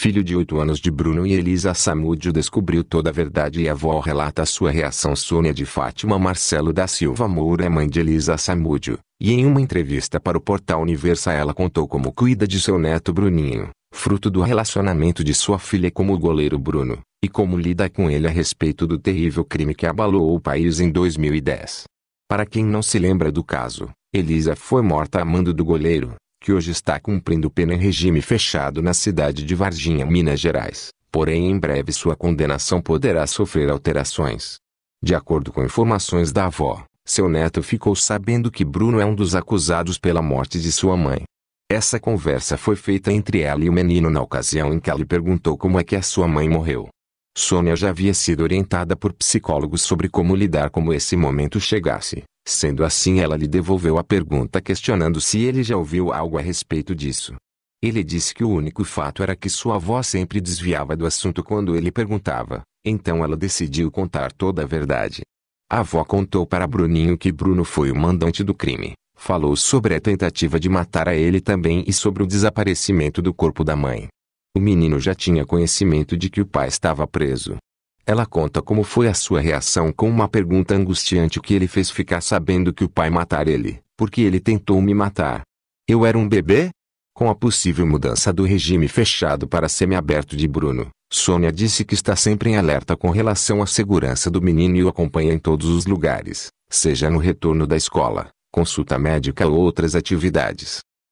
filho de oito anos de Bruno e Elisa Samúdio descobriu toda a verdade e a avó relata sua reação. Sônia de Fátima Marcelo da Silva Moura é mãe de Elisa Samúdio, e em uma entrevista para o portal Universa ela contou como cuida de seu neto Bruninho, fruto do relacionamento de sua filha com o goleiro Bruno, e como lida com ele a respeito do terrível crime que abalou o país em 2010. Para quem não se lembra do caso, Elisa foi morta a mando do goleiro, que hoje está cumprindo pena em regime fechado na cidade de Varginha, Minas Gerais, porém em breve sua condenação poderá sofrer alterações. De acordo com informações da avó, seu neto ficou sabendo que Bruno é um dos acusados pela morte de sua mãe. Essa conversa foi feita entre ela e o menino na ocasião em que ela lhe perguntou como é que a sua mãe morreu. Sônia já havia sido orientada por psicólogos sobre como lidar como esse momento chegasse. Sendo assim, ela lhe devolveu a pergunta questionando se ele já ouviu algo a respeito disso. Ele disse que o único fato era que sua avó sempre desviava do assunto quando ele perguntava, então ela decidiu contar toda a verdade. A avó contou para Bruninho que Bruno foi o mandante do crime, falou sobre a tentativa de matar a ele também e sobre o desaparecimento do corpo da mãe. O menino já tinha conhecimento de que o pai estava preso, ela conta como foi a sua reação com uma pergunta angustiante que ele fez ficar sabendo que o pai matar ele, porque ele tentou me matar. Eu era um bebê? Com a possível mudança do regime fechado para semiaberto de Bruno, Sônia disse que está sempre em alerta com relação à segurança do menino e o acompanha em todos os lugares, seja no retorno da escola, consulta médica ou outras atividades.